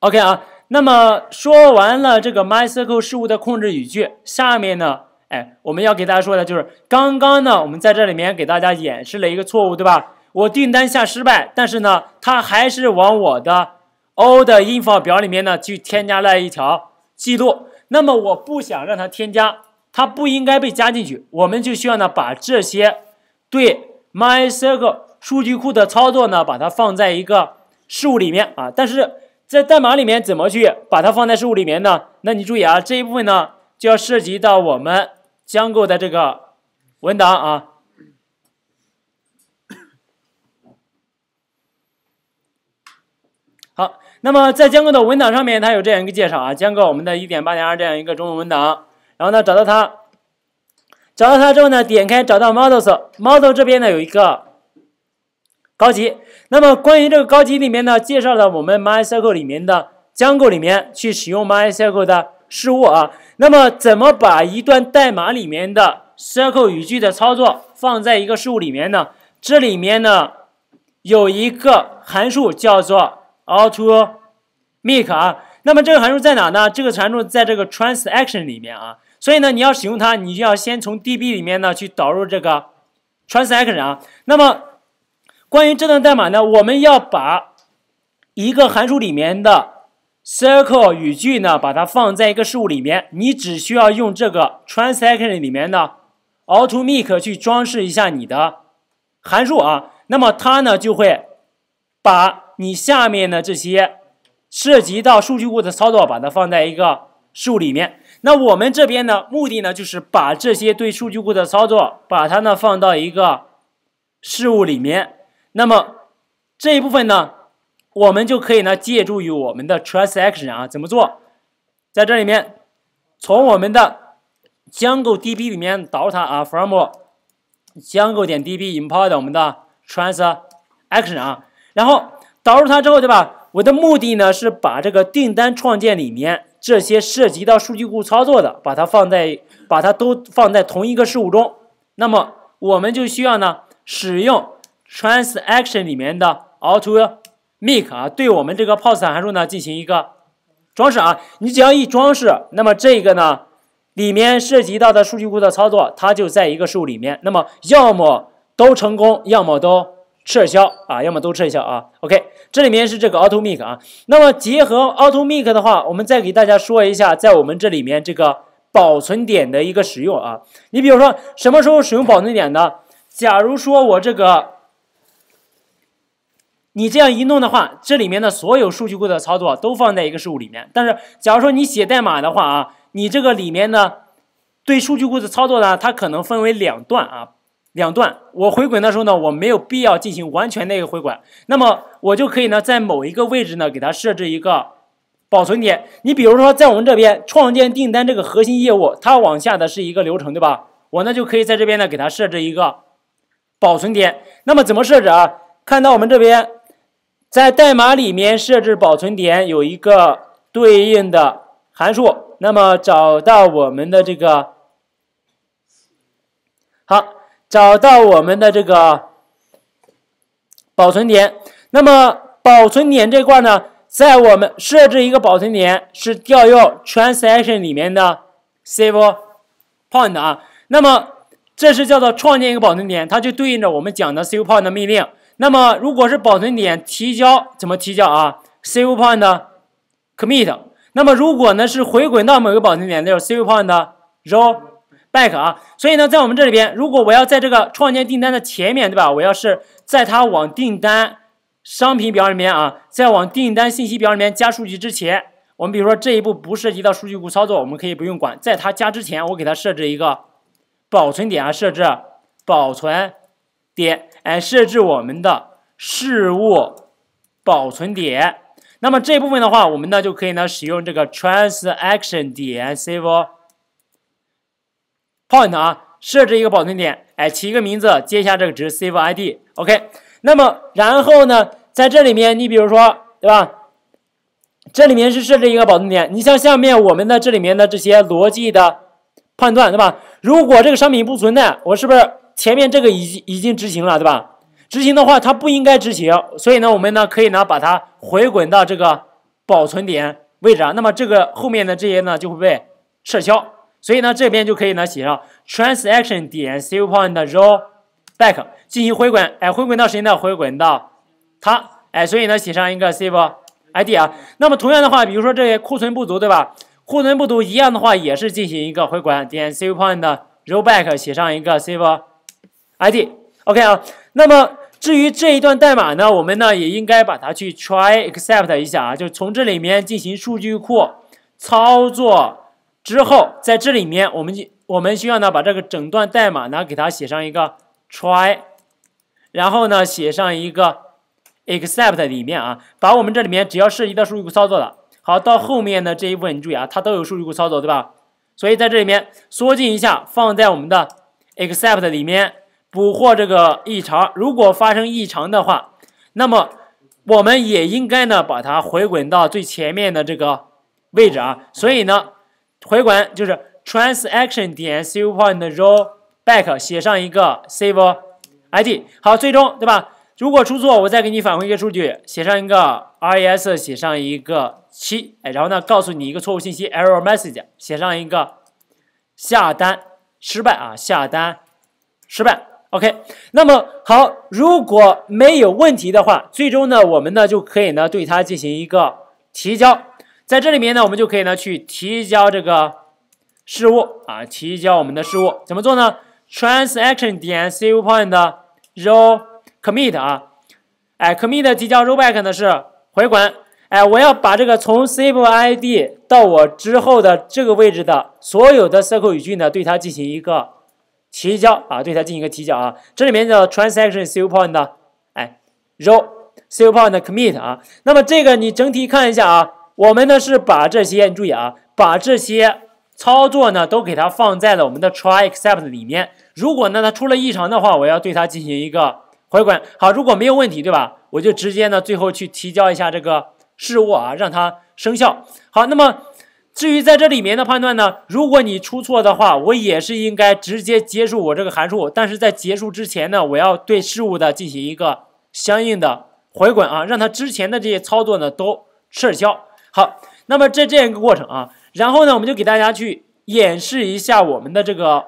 OK 啊，那么说完了这个 MySQL 事务的控制语句，下面呢，哎，我们要给大家说的，就是刚刚呢，我们在这里面给大家演示了一个错误，对吧？我订单下失败，但是呢，它还是往我的 O 的 Info 表里面呢去添加了一条记录。那么我不想让它添加，它不应该被加进去，我们就需要呢把这些对 MySQL 数据库的操作呢，把它放在一个事务里面啊，但是。在代码里面怎么去把它放在事物里面呢？那你注意啊，这一部分呢就要涉及到我们江购的这个文档啊。好，那么在江购的文档上面，它有这样一个介绍啊，江购我们的一点八点二这样一个中文文档。然后呢，找到它，找到它之后呢，点开，找到 m o d e l s m o d e l 这边呢有一个。高级，那么关于这个高级里面呢，介绍了我们 MySQL 里面的将构里面去使用 MySQL 的事务啊。那么怎么把一段代码里面的 SQL 语句的操作放在一个事务里面呢？这里面呢有一个函数叫做 auto make 啊。那么这个函数在哪呢？这个函数在这个 transaction 里面啊。所以呢，你要使用它，你就要先从 DB 里面呢去导入这个 transaction 啊。那么关于这段代码呢，我们要把一个函数里面的 circle 语句呢，把它放在一个事物里面。你只需要用这个 transaction 里面的 auto make 去装饰一下你的函数啊，那么它呢就会把你下面的这些涉及到数据库的操作，把它放在一个事物里面。那我们这边呢，目的呢就是把这些对数据库的操作，把它呢放到一个事物里面。那么这一部分呢，我们就可以呢借助于我们的 transaction 啊，怎么做？在这里面，从我们的 Django DB 里面导入它啊，from Django 点 DB import 我们的 transaction 啊，然后导入它之后，对吧？我的目的呢是把这个订单创建里面这些涉及到数据库操作的，把它放在，把它都放在同一个事务中。那么我们就需要呢使用。transaction 里面的 auto make 啊，对我们这个 post 函数呢进行一个装饰啊。你只要一装饰，那么这个呢里面涉及到的数据库的操作，它就在一个数里面。那么要么都成功，要么都撤销啊，要么都撤销啊。OK，这里面是这个 auto make 啊。那么结合 auto make 的话，我们再给大家说一下，在我们这里面这个保存点的一个使用啊。你比如说什么时候使用保存点呢？假如说我这个你这样一弄的话，这里面的所有数据库的操作都放在一个事物里面。但是，假如说你写代码的话啊，你这个里面呢，对数据库的操作呢，它可能分为两段啊，两段。我回滚的时候呢，我没有必要进行完全的一个回滚，那么我就可以呢，在某一个位置呢，给它设置一个保存点。你比如说，在我们这边创建订单这个核心业务，它往下的是一个流程，对吧？我呢就可以在这边呢给它设置一个保存点。那么怎么设置啊？看到我们这边。在代码里面设置保存点有一个对应的函数，那么找到我们的这个好，找到我们的这个保存点。那么保存点这块呢，在我们设置一个保存点是调用 transaction 里面的 save point 啊。那么这是叫做创建一个保存点，它就对应着我们讲的 save point 的命令。那么，如果是保存点提交，怎么提交啊？Save Point Commit。那么，如果呢是回滚到某个保存点，那就是 Save Point Roll Back 啊。所以呢，在我们这里边，如果我要在这个创建订单的前面，对吧？我要是在它往订单商品表里面啊，再往订单信息表里面加数据之前，我们比如说这一步不涉及到数据库操作，我们可以不用管。在它加之前，我给它设置一个保存点啊，设置保存点。哎，设置我们的事物保存点。那么这部分的话，我们呢就可以呢使用这个 transaction 点 save point 啊，设置一个保存点。哎，起一个名字，接一下这个值 save id。OK。那么然后呢，在这里面，你比如说，对吧？这里面是设置一个保存点。你像下面我们的这里面的这些逻辑的判断，对吧？如果这个商品不存在，我是不是？前面这个已经已经执行了，对吧？执行的话，它不应该执行，所以呢，我们呢可以呢把它回滚到这个保存点位置啊。那么这个后面的这些呢就会被撤销，所以呢这边就可以呢写上 transaction 点 savepoint roll back 进行回滚，哎，回滚到谁呢？回滚到它，哎，所以呢写上一个 save id 啊。那么同样的话，比如说这些库存不足，对吧？库存不足一样的话，也是进行一个回滚，点 savepoint roll back 写上一个 save。I D，OK 啊。那么至于这一段代码呢，我们呢也应该把它去 try except 一下啊，就从这里面进行数据库操作之后，在这里面我们我们需要呢把这个整段代码呢给它写上一个 try，然后呢写上一个 except 里面啊，把我们这里面只要涉及到数据库操作的，好，到后面的这一部分你注意啊，它都有数据库操作对吧？所以在这里面缩进一下，放在我们的 except 里面。捕获这个异常，如果发生异常的话，那么我们也应该呢把它回滚到最前面的这个位置啊。所以呢，回滚就是 transaction 点 savepoint roll back 写上一个 save id。好，最终对吧？如果出错，我再给你返回一个数据，写上一个 res，写上一个七，哎，然后呢，告诉你一个错误信息 error message 写上一个下单失败啊，下单失败。OK，那么好，如果没有问题的话，最终呢，我们呢就可以呢对它进行一个提交，在这里面呢，我们就可以呢去提交这个事务啊，提交我们的事务怎么做呢？Transaction 点 save point row commit 啊，哎，commit 提交，rollback 呢是回滚，哎，我要把这个从 save id 到我之后的这个位置的所有的 SQL 语句呢，对它进行一个。提交啊，对它进行一个提交啊，这里面叫 transaction s a l point 的，哎，roll s a l point commit 啊，那么这个你整体看一下啊，我们呢是把这些，你注意啊，把这些操作呢都给它放在了我们的 try except 里面，如果呢它出了异常的话，我要对它进行一个回滚，好，如果没有问题对吧，我就直接呢最后去提交一下这个事务啊，让它生效，好，那么。至于在这里面的判断呢，如果你出错的话，我也是应该直接结束我这个函数。但是在结束之前呢，我要对事物的进行一个相应的回滚啊，让它之前的这些操作呢都撤销。好，那么这这样一个过程啊，然后呢，我们就给大家去演示一下我们的这个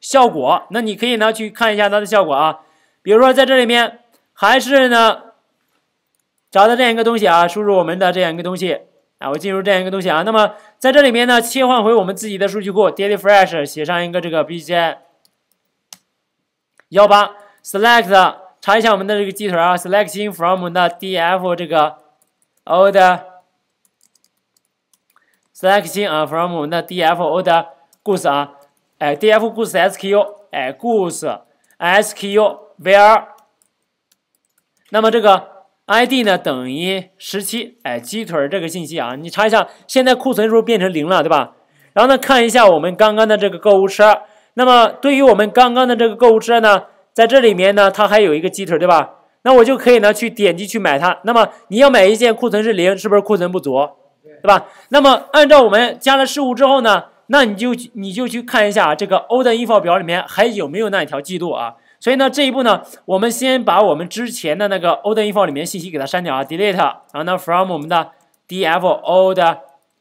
效果。那你可以呢去看一下它的效果啊，比如说在这里面还是呢找到这样一个东西啊，输入我们的这样一个东西啊，我进入这样一个东西啊，那么。在这里面呢，切换回我们自己的数据库，daily fresh，写上一个这个 bj 幺八 select 查一下我们的这个鸡腿啊，selecting from 的 df 这个 old，selecting 啊 from 的 df old goods 啊，哎 df g o o s s sku 哎 g o o s e sku where 那么这个。ID 呢等于十七，哎，鸡腿儿这个信息啊，你查一下，现在库存是不是变成零了，对吧？然后呢，看一下我们刚刚的这个购物车，那么对于我们刚刚的这个购物车呢，在这里面呢，它还有一个鸡腿，对吧？那我就可以呢去点击去买它。那么你要买一件，库存是零，是不是库存不足，对吧？那么按照我们加了事物之后呢，那你就你就去看一下这个 old info 表里面还有没有那一条记录啊？所以呢，这一步呢，我们先把我们之前的那个 old info 里面信息给它删掉啊，delete，然后呢，from 我们的 df old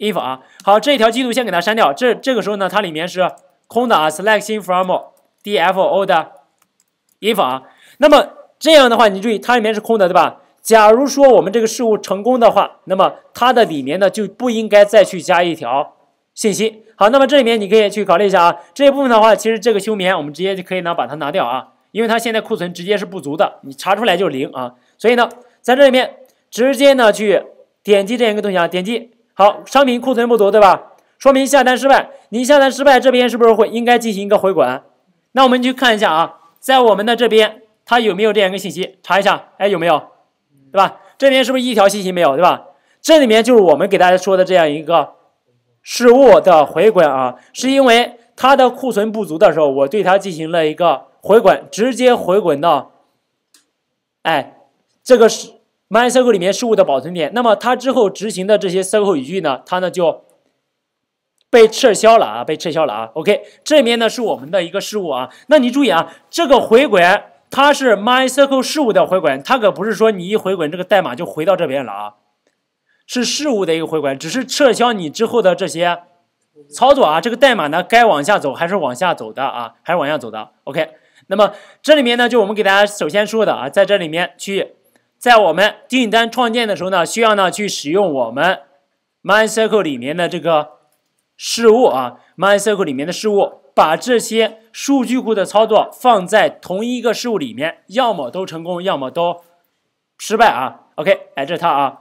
info 啊，好，这一条记录先给它删掉。这这个时候呢，它里面是空的啊，select i n from df old info 啊，那么这样的话，你注意它里面是空的，对吧？假如说我们这个事物成功的话，那么它的里面呢就不应该再去加一条信息。好，那么这里面你可以去考虑一下啊，这一部分的话，其实这个休眠我们直接就可以呢把它拿掉啊。因为它现在库存直接是不足的，你查出来就是零啊，所以呢，在这里面直接呢去点击这样一个东西啊，点击好商品库存不足，对吧？说明下单失败，你下单失败这边是不是会应该进行一个回滚？那我们去看一下啊，在我们的这边它有没有这样一个信息？查一下，哎，有没有，对吧？这边是不是一条信息没有，对吧？这里面就是我们给大家说的这样一个事物的回滚啊，是因为它的库存不足的时候，我对它进行了一个。回滚直接回滚到，哎，这个是 MySQL 里面事物的保存点。那么它之后执行的这些 SQL 语句呢，它呢就被撤销了啊，被撤销了啊。OK，这边呢是我们的一个事物啊。那你注意啊，这个回滚它是 MySQL 事物的回滚，它可不是说你一回滚这个代码就回到这边了啊，是事物的一个回滚，只是撤销你之后的这些操作啊。这个代码呢，该往下走还是往下走的啊，还是往下走的。OK。那么这里面呢，就我们给大家首先说的啊，在这里面去，在我们订单创建的时候呢，需要呢去使用我们 MySQL 里面的这个事物啊，MySQL 里面的事物，把这些数据库的操作放在同一个事物里面，要么都成功，要么都失败啊。OK，哎，这它啊。